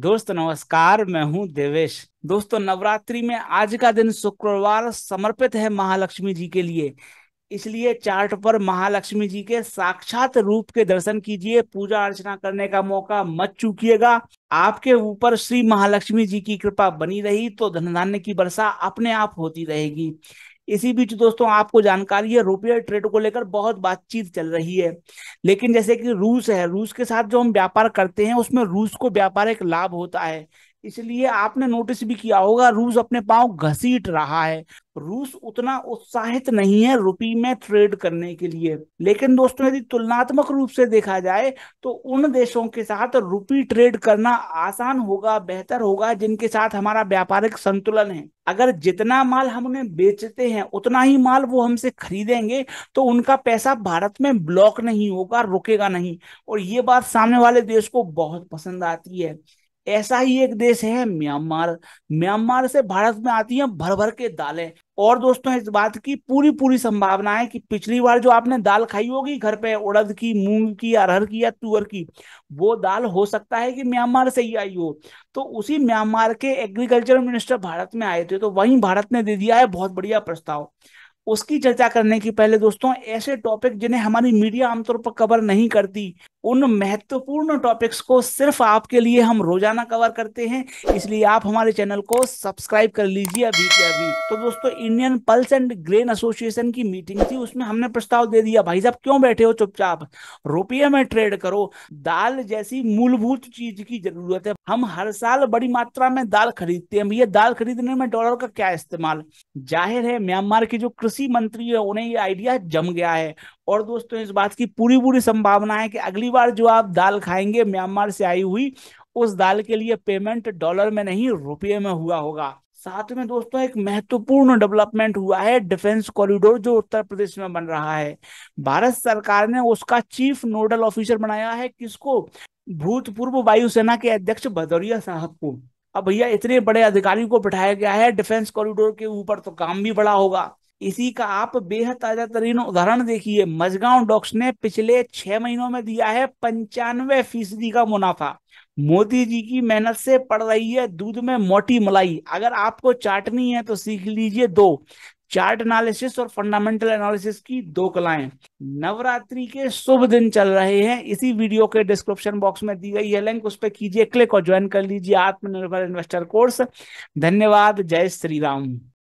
दोस्त नमस्कार मैं हूं देवेश दोस्तों नवरात्रि में आज का दिन शुक्रवार समर्पित है महालक्ष्मी जी के लिए इसलिए चार्ट पर महालक्ष्मी जी के साक्षात रूप के दर्शन कीजिए पूजा अर्चना करने का मौका मत चूकिएगा आपके ऊपर श्री महालक्ष्मी जी की कृपा बनी रही तो धन धान्य की वर्षा अपने आप होती रहेगी इसी बीच दोस्तों आपको जानकारी है रुपया ट्रेड को लेकर बहुत बातचीत चल रही है लेकिन जैसे कि रूस है रूस के साथ जो हम व्यापार करते हैं उसमें रूस को व्यापार एक लाभ होता है इसलिए आपने नोटिस भी किया होगा रूस अपने पांव घसीट रहा है रूस उतना उत्साहित नहीं है रुपी में ट्रेड करने के लिए लेकिन दोस्तों यदि तुलनात्मक रूप से देखा जाए तो उन देशों के साथ रुपी ट्रेड करना आसान होगा बेहतर होगा जिनके साथ हमारा व्यापारिक संतुलन है अगर जितना माल हम उन्हें बेचते हैं उतना ही माल वो हमसे खरीदेंगे तो उनका पैसा भारत में ब्लॉक नहीं होगा रुकेगा नहीं और ये बात सामने वाले देश को बहुत पसंद आती है ऐसा ही एक देश है म्यांमार म्यांमार से भारत में आती हैं भर भर के दालें और दोस्तों इस बात की पूरी पूरी संभावना है कि पिछली बार जो आपने दाल खाई होगी घर पे उड़द की मूंग की अरहर की या तुअर की वो दाल हो सकता है कि म्यांमार से ही आई हो तो उसी म्यांमार के एग्रीकल्चर मिनिस्टर भारत में आए थे तो वही भारत ने दे दिया है बहुत बढ़िया प्रस्ताव उसकी चर्चा करने की पहले दोस्तों ऐसे टॉपिक जिन्हें हमारी मीडिया आमतौर पर कवर नहीं करती उन महत्वपूर्ण टॉपिक्स को सिर्फ आपके लिए हम रोजाना कवर करते हैं इसलिए आप हमारे चैनल को सब्सक्राइब कर लीजिए अभी के अभी तो दोस्तों Indian pulse and grain association की मीटिंग थी उसमें हमने प्रस्ताव दे दिया भाई साहब क्यों बैठे हो चुपचाप रुपये में ट्रेड करो दाल जैसी मूलभूत चीज की जरूरत है हम हर साल बड़ी मात्रा में दाल खरीदते हैं भैया दाल खरीदने में डॉलर का क्या इस्तेमाल जाहिर है म्यांमार के जो कृषि मंत्री है उन्हें ये आइडिया जम गया है और दोस्तों इस बात की पूरी पूरी संभावना है कि अगली बार जो आप दाल खाएंगे म्यांमार से आई हुई उस दाल के लिए पेमेंट डॉलर में नहीं रुपये में हुआ होगा साथ में दोस्तों एक महत्वपूर्ण डेवलपमेंट हुआ है डिफेंस कॉरिडोर जो उत्तर प्रदेश में बन रहा है भारत सरकार ने उसका चीफ नोडल ऑफिसर बनाया है किसको भूतपूर्व वायुसेना के अध्यक्ष भदौरिया साहब को अब भैया इतने बड़े अधिकारी को बिठाया गया है डिफेंस कॉरिडोर के ऊपर तो काम भी बड़ा होगा इसी का आप बेहद ताजा तरीन उदाहरण देखिए मजगांव डॉक्स ने पिछले छह महीनों में दिया है पंचानवे फीसदी का मुनाफा मोदी जी की मेहनत से पड़ रही है दूध में मोटी मलाई अगर आपको चाटनी है तो सीख लीजिए दो चार्ट एनालिसिस और फंडामेंटल एनालिसिस की दो कलाएं नवरात्रि के शुभ दिन चल रहे हैं इसी वीडियो के डिस्क्रिप्शन बॉक्स में दी गई है लिंक उस पर कीजिए क्लिक और ज्वाइन कर लीजिए आत्मनिर्भर इन्वेस्टर कोर्स धन्यवाद जय श्री राम